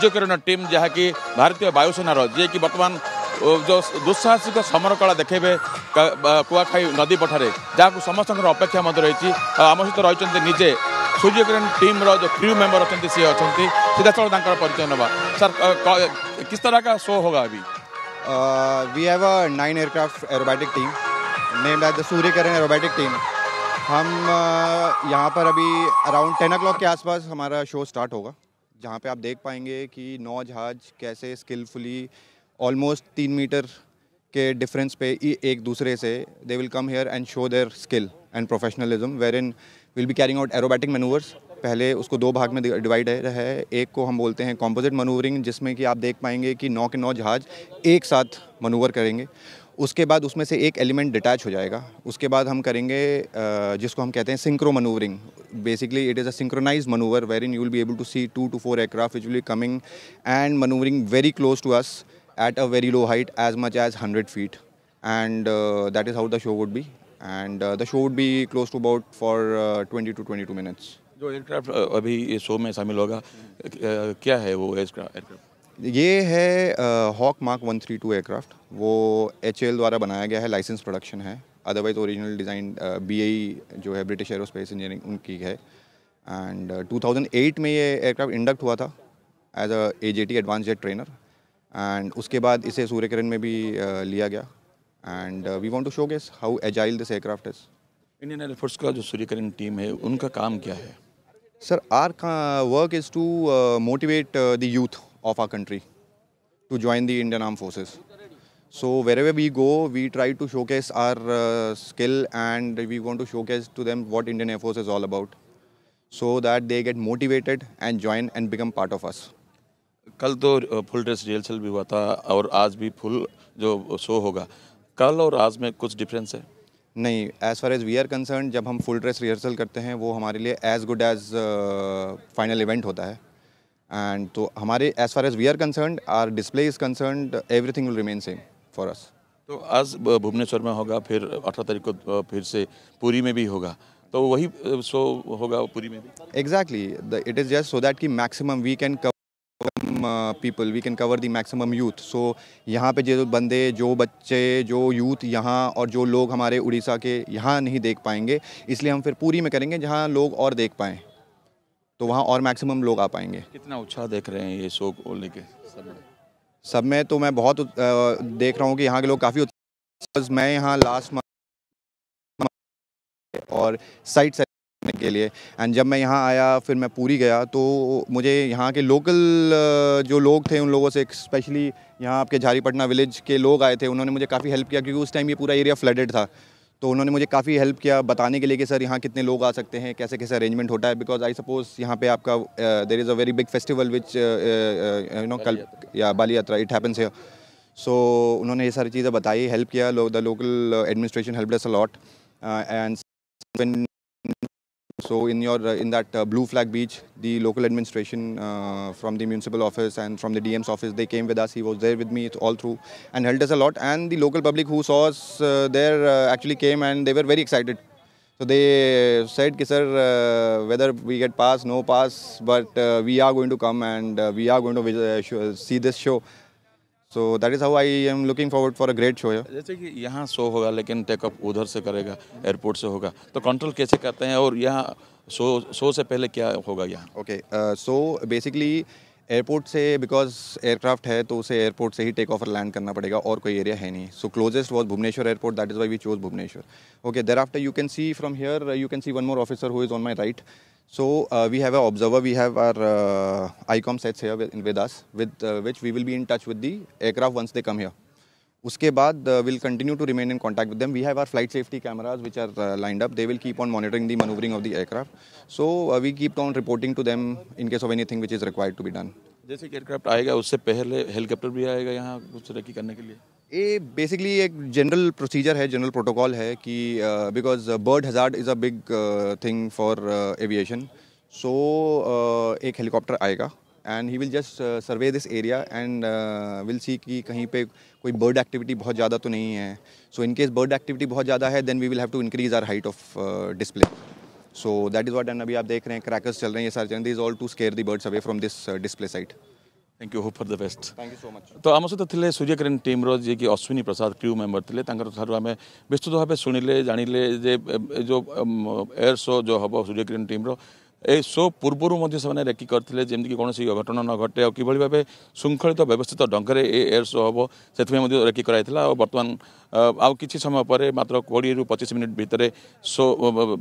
सूर्यकिरण team जहाँकि भारतीय वायुसेनार जी बर्तमान जो दुस्साहसिक समरकला देखे कुआखाई नदी पठारे जहाँ समस्त अपेक्षा मत रही आम सहित रही निजे सूर्यकिरण टीम रो क्रू मेम्बर अच्छा सी अच्छा सीधा साल परिचय ना सर किस तरह का शो होगा अभी we have a nine aircraft aerobatic team name as the Suryakiran aerobatic team हम यहाँ पर अभी अराउंड टेन ओ के आसपास हमारा शो स्टार्ट होगा जहाँ पे आप देख पाएंगे कि नौ जहाज कैसे स्किलफुली ऑलमोस्ट तीन मीटर के डिफरेंस पे एक दूसरे से they will come here and show their skill and professionalism wherein will be carrying out aerobatic manoeuvres पहले उसको दो भाग में डिवाइड है एक को हम बोलते हैं कॉम्पोजिट मनूवरिंग जिसमें कि आप देख पाएंगे कि नौ के नौ जहाज एक साथ मनूवर करेंगे उसके बाद उसमें से एक एलिमेंट डिटैच हो जाएगा उसके बाद हम करेंगे जिसको हम कहते हैं synchro manoeuvring basically it is a synchronise manoeuvre wherein you will be able to see two to four aircraft which will coming and manoeuvring very close to us at a very low height as much as hundred feet and that is how the show would be and the show would be close to about for twenty to twenty two minutes जो aircraft अभी इस show में शामिल होगा क्या है वो aircraft ये है Hawk Mark one three two aircraft वो एच द्वारा बनाया गया है लाइसेंस प्रोडक्शन है अदरवाइज ओरिजिनल डिज़ाइन बी जो है ब्रिटिश एरोस्पेस इंजीनियरिंग उनकी है एंड uh, 2008 में ये एयरक्राफ्ट इंडक्ट हुआ था as a A J T advance jet trainer and उसके बाद इसे सूर्य किरण में भी uh, लिया गया and we want to show guess how agile this aircraft is Indian air force का जो सूर्य किरण टीम है उनका काम क्या है सर आर का work is to motivate the youth of our country to join the Indian Armed Forces. So wherever we go, we try to showcase our uh, skill and we want to showcase to them what Indian Air Force is all about so that they get motivated and join and become part of us. कल तो full dress rehearsal भी हुआ था और आज भी full जो show होगा कल और आज में कुछ डिफरेंस है नहीं as far as we are concern जब हम फुल ड्रेस रिहर्सल करते हैं वो हमारे लिए as good as final event होता है एंड तो हमारे far as we are concern our display is concern everything will remain same for us तो आज भुवनेश्वर में होगा फिर अठारह तारीख को फिर से पूरी में भी होगा तो वही शो होगा पूरी में भी exactly it is just so that कि maximum we can cover people we can cover the maximum youth so यहाँ पे जो बंदे जो बच्चे जो यूथ यहाँ और जो लोग हमारे उड़ीसा के यहाँ नहीं देख पाएंगे इसलिए हम फिर पूरी में करेंगे जहाँ लोग और देख पाएँ तो वहाँ और मैक्सिमम लोग आ पाएंगे कितना उत्साह देख रहे हैं ये शो को लेके सब में सब में तो मैं बहुत देख रहा हूँ कि यहाँ के लोग काफ़ी मैं यहाँ लास्ट मंथ और साइड साइड के लिए एंड जब मैं यहाँ आया फिर मैं पूरी गया तो मुझे यहाँ के लोकल जो लोग थे उन लोगों से स्पेशली यहाँ आपके झारीपटना विलेज के लोग आए थे उन्होंने मुझे काफ़ी हेल्प किया क्योंकि उस टाइम ये पूरा एरिया फ्लडेड था तो उन्होंने मुझे काफ़ी हेल्प किया बताने के लिए कि सर यहाँ कितने लोग आ सकते हैं कैसे कैसे अरेंजमेंट होता है बिकॉज आई सपोज यहाँ पे आपका there is a very big festival which you know कल या बाली यात्रा इट हैपन्स हेयर सो उन्होंने ये सारी चीज़ें बताई हेल्प किया the local administration help does a lot and So in your uh, in that uh, blue flag beach, the local administration uh, from the municipal office and from the DM's office, they came with us. He was there with me all through and helped us a lot. And the local public who saw us uh, there uh, actually came and they were very excited. So they said, "Sir, uh, whether we get pass, no pass, but we are going to come and we are going to see this show." So that is how I am looking forward for a great show जैसे कि यहाँ show होगा लेकिन take up उधर से करेगा airport से होगा तो कंट्रोल कैसे करते हैं और यहाँ शो शो से पहले क्या होगा यहाँ ओके सो बेसिकली एयरपोर्ट से बिकॉज एयरक्राफ्ट है तो उसे एयरपोर्ट से ही टेक ऑफ और लैंड करना पड़ेगा और कोई एरिया है नहीं so closest was Bhubaneswar airport that is why we chose Bhubaneswar okay thereafter you can see from here you can see one more officer who is on my right So uh, we have an observer, we have our uh, ICOM sets here with, with us, with uh, which we will be in touch with the aircraft once they come here. उसके बाद will continue to remain in contact with them we have our flight safety cameras which are lined up they will keep on monitoring the manoeuvring of the aircraft so we keep on reporting to them in case of anything which is required to be done जैसे aircraft आएगा उससे पहले helicopter भी आएगा यहाँ कुछ तरक्की करने के लिए ये बेसिकली एक जनरल प्रोसीजर है जनरल प्रोटोकॉल है कि because bird hazard is a big thing for aviation so एक हेलीकॉप्टर आएगा and he will just survey this area and will see कि कहीं पे कोई बर्ड एक्टिविटी बहुत ज़्यादा तो नहीं है so in case bird activity बहुत ज़्यादा है then we will have to increase our height of display so that is what and अभी आप देख रहे हैं क्रैकर्स चल रहे हैं ये सारे चल रहे is all to scare the birds away from this display site thank you hope for the best thank you so much तो आम सहित थे सूर्यकिरण टीम जी अश्विनी प्रसाद क्रू मेम्बर थे आम विस्तृत भाव शुणिले जाणिले जो एयर शो जो हम सूर्यकिरण टीम्र ଏ ଶୋ ପୂର୍ବରୁ ମଧ୍ୟ ସେମାନେ ରେକି କରିଥିଲେ ଯେମିତିକି କୌଣସି ଅଘଟଣ ନ ଘଟେ ଆଉ କିଭଳି ଭାବେ ଶୃଙ୍ଖଳିତ ବ୍ୟବସ୍ଥିତ ଢଙ୍ଗରେ ଏ ଏୟାର ଶୋ ହେବ ସେଥିପାଇଁ ମଧ୍ୟ ରେକି କରାଯାଇଥିଲା ଆଉ ବର୍ତ୍ତମାନ ଆଉ କିଛି ସମୟ ପରେ ମାତ୍ର କୋଡ଼ିଏରୁ ପଚିଶ ମିନିଟ୍ ଭିତରେ ଶୋ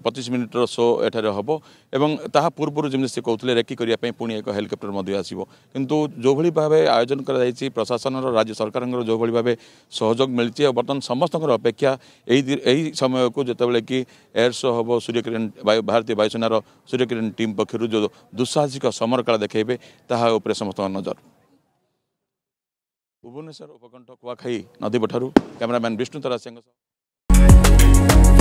ପଚିଶ ମିନିଟ୍ର ଶୋ ଏଠାରେ ହେବ ଏବଂ ତାହା ପୂର୍ବରୁ ଯେମିତି ସେ କହୁଥିଲେ ରେକି କରିବା ପାଇଁ ପୁଣି ଏକ ହେଲିକପ୍ଟର ମଧ୍ୟ ଆସିବ କିନ୍ତୁ ଯେଉଁଭଳି ଭାବେ ଆୟୋଜନ କରାଯାଇଛି ପ୍ରଶାସନର ରାଜ୍ୟ ସରକାରଙ୍କର ଯେଉଁଭଳି ଭାବେ ସହଯୋଗ ମିଳିଛି ଆଉ ବର୍ତ୍ତମାନ ସମସ୍ତଙ୍କର ଅପେକ୍ଷା ଏହି ଏହି ସମୟକୁ ଯେତେବେଳେ କି ଏୟାର ଶୋ ହେବ ସୂର୍ଯ୍ୟକିରଣ ଭାରତୀୟ ବାୟୁସେନାର ସୂର୍ଯ୍ୟକିରଣ ଇଣ୍ଡିଆନ୍ ଟିମ୍ ପକ୍ଷରୁ ଯେଉଁ ଦୁଃସାହସିକ ସମରକଳା ଦେଖାଇବେ ତାହା ଉପରେ ସମସ୍ତଙ୍କ ନଜର ଭୁବନେଶ୍ୱର ଉପକଣ୍ଠ କୁଆଖାଇ ନଦୀପଠାରୁ କ୍ୟାମେରାମ୍ୟାନ୍ ବିଷ୍ଣୁ ତରାସିଆଙ୍କ ସହ